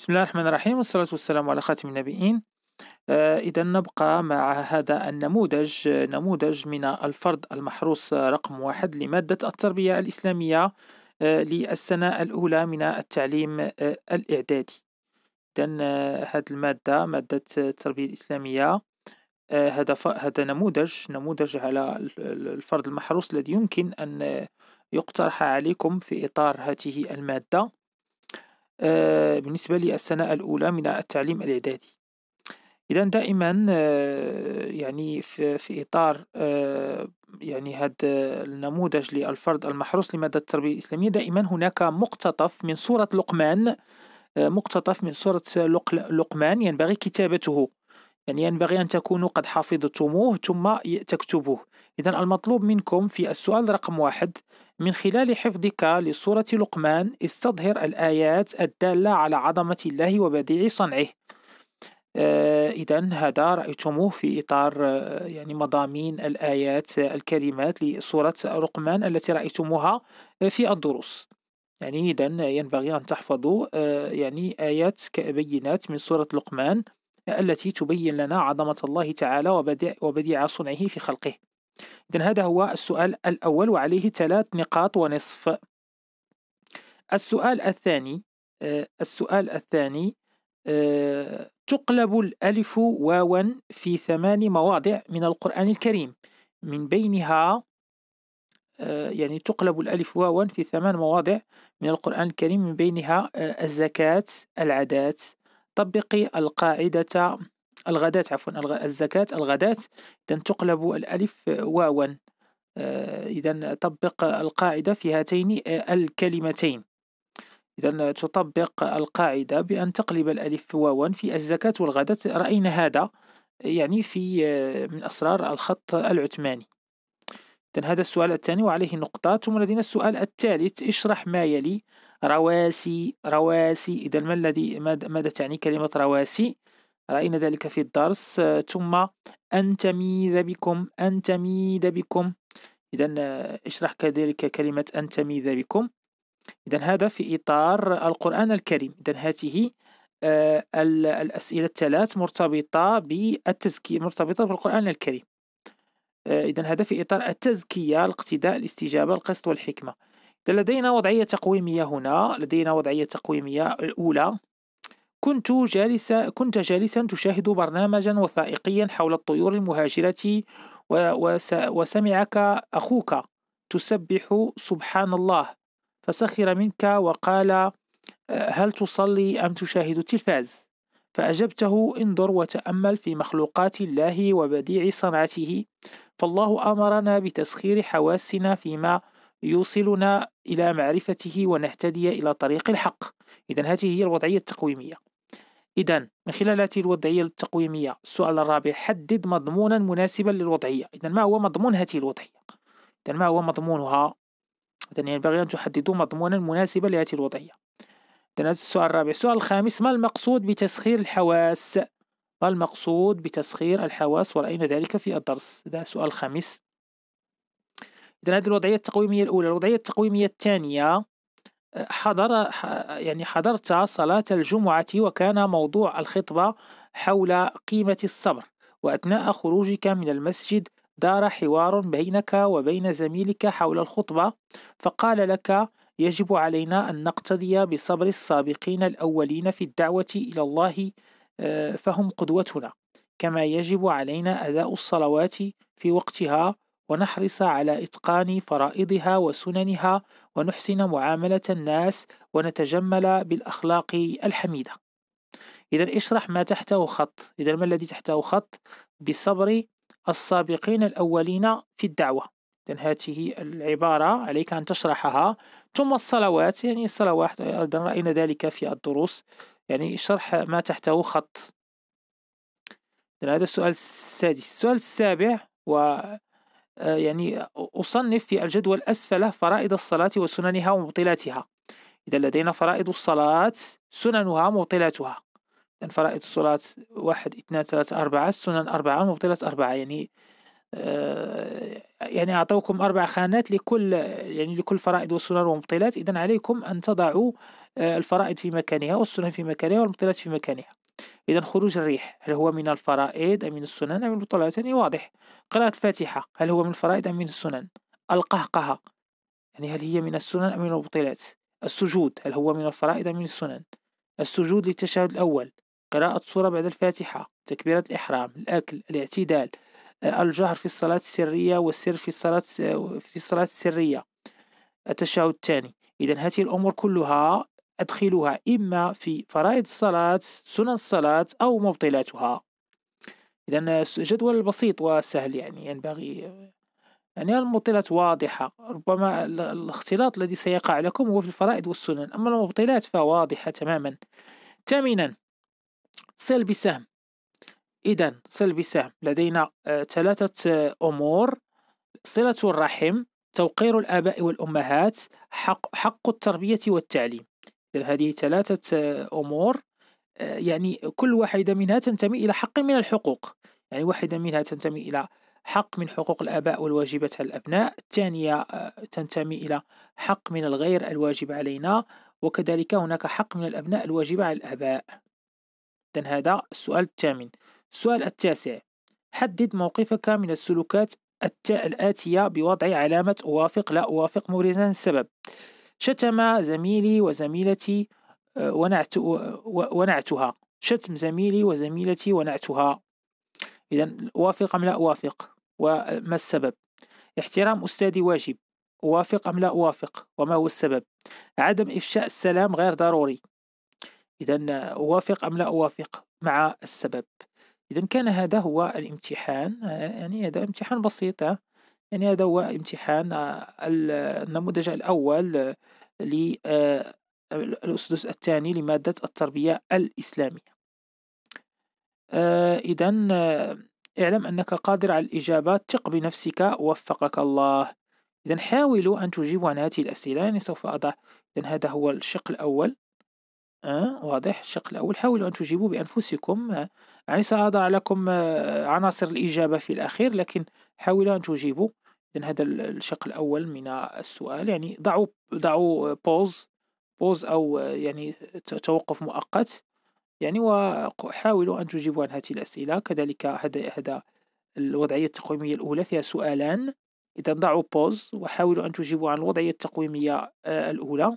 بسم الله الرحمن الرحيم والصلاة والسلام على خاتم النبيين آه إذا نبقى مع هذا النموذج نموذج من الفرد المحروس رقم واحد لمادة التربية الإسلامية آه للسنة الأولى من التعليم آه الإعدادي إذا هذه المادة مادة التربية الإسلامية هذا هذا نموذج نموذج على الفرد المحروس الذي يمكن أن يقترح عليكم في إطار هذه المادة آه، بالنسبة لي السنة الأولى من التعليم الإعدادي إذا دائما آه، يعني في, إطار آه، يعني هذا النموذج للفرد المحروس لمادة التربية الإسلامية دائما هناك مقتطف من سورة لقمان مقتطف من سورة لقمان ينبغي كتابته يعني ينبغي أن تكونوا قد حفظتموه ثم تكتبوه إذا المطلوب منكم في السؤال رقم واحد من خلال حفظك لسورة لقمان استظهر الآيات الدالة على عظمة الله وبديع صنعه آه، إذا هذا رأيتموه في إطار آه، يعني مضامين الآيات الكريمات الكلمات لسورة لقمان التي رأيتموها في الدروس يعني إذا ينبغي أن تحفظوا آه، يعني آيات بينات من سورة لقمان التي تبين لنا عظمة الله تعالى وبديع صنعه في خلقه إذن هذا هو السؤال الأول وعليه ثلاث نقاط ونصف السؤال الثاني آه، السؤال الثاني آه، تقلب الألف واوا في ثمان مواضع من القرآن الكريم من بينها آه، يعني تقلب الألف واوا في ثمان مواضع من القرآن الكريم من بينها الزكاة العادات طبقي القاعدة الغداة عفوا الزكاة الغداة إذا تقلب الألف واوا آه، إذا طبق القاعدة في هاتين الكلمتين إذا تطبق القاعدة بأن تقلب الألف واوا في الزكاة والغداة رأينا هذا يعني في آه، من أسرار الخط العثماني إذن هذا السؤال الثاني وعليه نقطة ثم لدينا السؤال الثالث اشرح ما يلي رواسي رواسي إذا ما الذي ماذا تعني كلمة رواسي رأينا ذلك في الدرس ثم أن تميذ بكم أن تميذ بكم إذا اشرح كذلك كلمة أن تميذ بكم إذا هذا في إطار القرآن الكريم إذا هاته آه، الأسئلة الثلاث مرتبطة بالتزكية مرتبطة بالقرآن الكريم آه، إذا هذا في إطار التزكية الاقتداء الاستجابة القسط والحكمة إذا لدينا وضعية تقويمية هنا لدينا وضعية تقويمية الأولى كنت جالسا كنت جالسا تشاهد برنامجا وثائقيا حول الطيور المهاجرة وسمعك أخوك تسبح سبحان الله فسخر منك وقال آه، هل تصلي أم تشاهد التلفاز؟ فأجبته انظر وتأمل في مخلوقات الله وبديع صنعته فالله أمرنا بتسخير حواسنا فيما يوصلنا إلى معرفته ونهتدي إلى طريق الحق إذا هذه هي الوضعية التقويمية إذا من خلال هذه الوضعية التقويمية السؤال الرابع حدد مضمونا مناسبا للوضعية إذا ما هو مضمون هذه الوضعية إذا ما هو مضمونها إذا ينبغي أن تحددوا مضمونا مناسبا لهذه الوضعية إذا هذا السؤال الرابع السؤال الخامس ما المقصود بتسخير الحواس ما المقصود بتسخير الحواس ورأينا ذلك في الدرس ده سؤال خامس إذا هذه الوضعية التقويمية الأولى الوضعية التقويمية الثانية حضر يعني حضرت صلاة الجمعة وكان موضوع الخطبة حول قيمة الصبر وأثناء خروجك من المسجد دار حوار بينك وبين زميلك حول الخطبة فقال لك يجب علينا أن نقتدي بصبر السابقين الأولين في الدعوة إلى الله آه، فهم قدوتنا كما يجب علينا أداء الصلوات في وقتها ونحرص على إتقان فرائضها وسننها ونحسن معاملة الناس ونتجمل بالأخلاق الحميدة إذا اشرح ما تحته خط إذا ما الذي تحته خط بصبر السابقين الأولين في الدعوة إذن هذه العبارة عليك أن تشرحها ثم الصلوات يعني الصلوات أيضا رأينا ذلك في الدروس يعني شرح ما تحته خط هذا السؤال السادس السؤال السابع و آه، يعني أصنف في الجدول أسفله فرائض الصلاة وسننها ومبطلاتها إذا لدينا فرائض الصلاة سننها مبطلاتها إذا فرائض الصلاة واحد اثنان ثلاثة أربعة سنن أربعة مبطلات أربعة يعني آه، يعني أعطوكم أربع خانات لكل يعني لكل فرائض وسنن ومبطلات إذا عليكم أن تضعوا آه، الفرائض في مكانها والسنن في مكانها والمطلات في مكانها إذا خروج الريح هل هو من الفرائض أم من السنن أم من المطلات يعني واضح قراءة الفاتحة هل هو من الفرائض أم من السنن القهقهة يعني هل هي من السنن أم من المبطلات السجود هل هو من الفرائض أم من السنن السجود للتشهد الأول قراءة سورة بعد الفاتحة تكبيرة الإحرام الأكل الاعتدال آه، الجهر في الصلاة السرية والسر في الصلاة آه، في الصلاة السرية التشهد الثاني إذا هذه الأمور كلها أدخلها إما في فرائض الصلاة سنن الصلاة أو مبطلاتها إذا الجدول بسيط وسهل يعني ينبغي يعني المبطلات واضحة ربما الاختلاط الذي سيقع لكم هو في الفرائض والسنن أما المبطلات فواضحة تماما ثامنا صل بسهم إذا صل بسهم لدينا آه، ثلاثة آه، أمور صلة الرحم توقير الآباء والأمهات حق, حق التربية والتعليم هذه ثلاثة آه، أمور آه، يعني كل واحدة منها تنتمي إلى حق من الحقوق يعني واحدة منها تنتمي إلى حق من حقوق الآباء والواجبة على الأبناء الثانية آه، تنتمي إلى حق من الغير الواجب علينا وكذلك هناك حق من الأبناء الواجب على الآباء إذن هذا السؤال الثامن السؤال التاسع حدد موقفك من السلوكات التاء الآتية بوضع علامة أوافق لا أوافق موردا السبب شتم زميلي وزميلتي آه، ونعت ونعتها شتم زميلي وزميلتي ونعتها إذا أوافق أم لا أوافق وما السبب احترام أستاذي واجب أوافق أم لا أوافق وما هو السبب عدم إفشاء السلام غير ضروري إذا أوافق أم لا أوافق مع السبب إذا كان هذا هو الامتحان آه، يعني هذا امتحان بسيط آه. يعني هذا هو امتحان آه، النموذج الأول آه، للأسدس آه، الثاني لمادة التربية الإسلامية إذا اعلم أنك قادر على الإجابة ثق بنفسك وفقك الله إذا حاولوا أن تجيبوا عن هذه الأسئلة يعني سوف أضع إذن هذا هو الشق الأول أه؟ واضح الشق الأول حاولوا أن تجيبوا بأنفسكم آه، يعني سأضع لكم آه، عناصر الإجابة في الأخير لكن حاولوا أن تجيبوا إذا هذا الشق الأول من السؤال يعني ضعوا ضعوا بوز بوز أو يعني توقف مؤقت يعني وحاولوا أن تجيبوا عن هذه الأسئلة كذلك هذا هذا الوضعية التقويمية الأولى فيها سؤالان إذا ضعوا بوز وحاولوا أن تجيبوا عن الوضعية التقويمية الأولى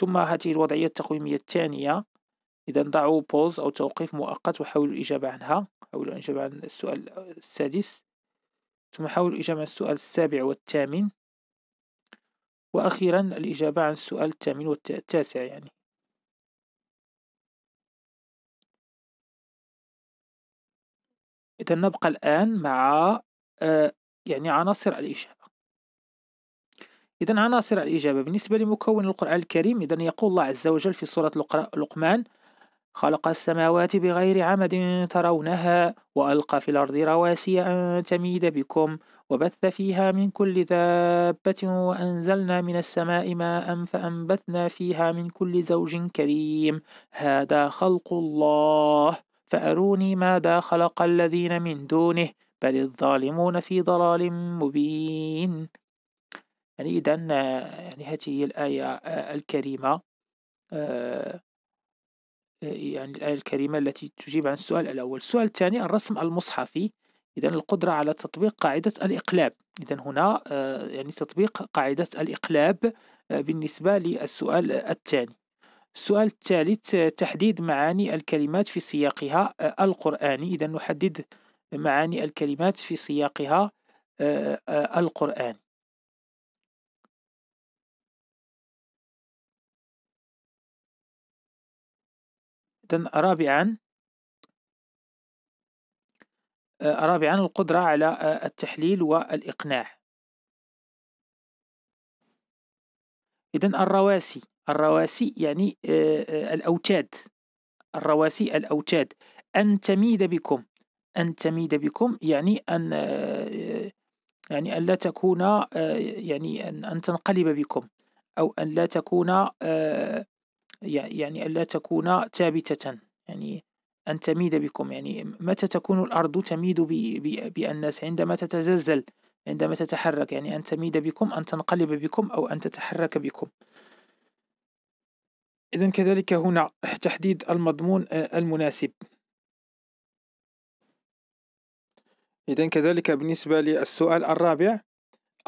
ثم هذه الوضعية التقويمية الثانية إذا ضعوا بوز أو توقيف مؤقت وحاولوا الإجابة عنها حاولوا الإجابة عن السؤال السادس ثم حاولوا الإجابة عن السؤال السابع والثامن وأخيرا الإجابة عن السؤال الثامن والتاسع يعني إذا نبقى الآن مع آه، يعني عناصر الإجابة إذا عناصر الإجابة بالنسبة لمكون القرآن الكريم إذا يقول الله عز وجل في سورة لقمان خلق السماوات بغير عمد ترونها وألقى في الأرض رواسي أن تميد بكم وبث فيها من كل دابة وأنزلنا من السماء ماء فأنبثنا فيها من كل زوج كريم هذا خلق الله فأروني ماذا خلق الذين من دونه بل الظالمون في ضلال مبين يعني إذا يعني هذه هي الآية آه، الكريمة آه، آه، يعني الآية الكريمة التي تجيب عن السؤال الأول السؤال الثاني الرسم المصحفي إذا القدرة على تطبيق قاعدة الإقلاب إذا هنا يعني تطبيق قاعدة الإقلاب بالنسبة للسؤال الثاني السؤال الثالث تحديد معاني الكلمات في سياقها القرآني إذا نحدد معاني الكلمات في سياقها القرآني رابعا آه، رابعا القدرة على آه، التحليل والإقناع إذا الرواسي الرواسي يعني آه، الأوتاد الرواسي الأوتاد أن تميد بكم أن تميد بكم يعني أن يعني أن لا تكون يعني أن, أن تنقلب بكم أو أن لا تكون يعني ألا تكون ثابتة يعني أن تميد بكم يعني متى تكون الأرض تميد بالناس عندما تتزلزل عندما تتحرك يعني أن تميد بكم أن تنقلب بكم أو أن تتحرك بكم إذا كذلك هنا تحديد المضمون آه، المناسب إذا كذلك بالنسبة للسؤال الرابع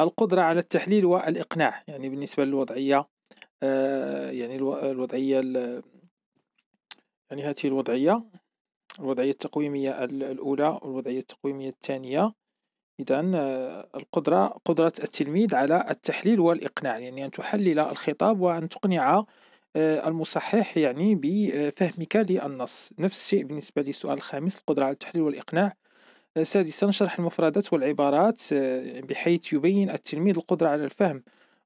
القدرة على التحليل والإقناع يعني بالنسبة للوضعية آه، يعني الوضعية يعني هذه الوضعية الوضعية التقويمية الأولى والوضعية التقويمية الثانية إذا آه، القدرة قدرة التلميذ على التحليل والإقناع يعني أن تحلل الخطاب وأن تقنع آه، المصحح يعني بفهمك للنص نفس الشيء بالنسبة للسؤال الخامس القدرة على التحليل والإقناع سادسا شرح المفردات والعبارات بحيث يبين التلميذ القدرة على الفهم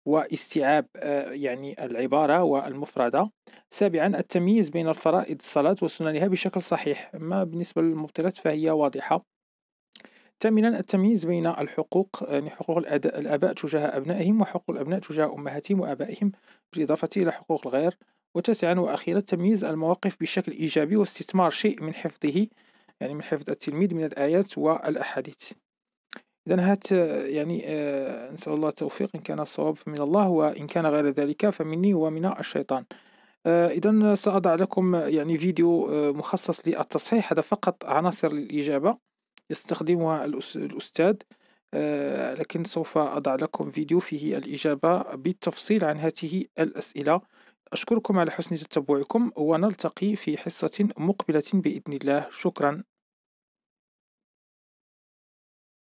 واستيعاب آه، يعني العبارة والمفردة سابعا التمييز بين الفرائض الصلاة وسننها بشكل صحيح أما بالنسبة للمبطلات فهي واضحة ثامنا التمييز بين الحقوق آه، يعني حقوق الآباء تجاه أبنائهم وحقوق الأبناء تجاه أمهاتهم وآبائهم بالإضافة إلى حقوق الغير وتاسعا وأخيرا تمييز المواقف بشكل إيجابي واستثمار شيء من حفظه يعني من حفظ التلميذ من الآيات والأحاديث إذا هات يعني آه، نسأل الله التوفيق إن كان الصواب من الله وإن كان غير ذلك فمني ومن الشيطان آه، إذا سأضع لكم يعني فيديو آه، مخصص للتصحيح هذا فقط عناصر الإجابة يستخدمها الأستاذ لكن سوف أضع لكم فيديو فيه الإجابة بالتفصيل عن هذه الأسئلة أشكركم على حسن تتبعكم ونلتقي في حصة مقبلة بإذن الله شكرا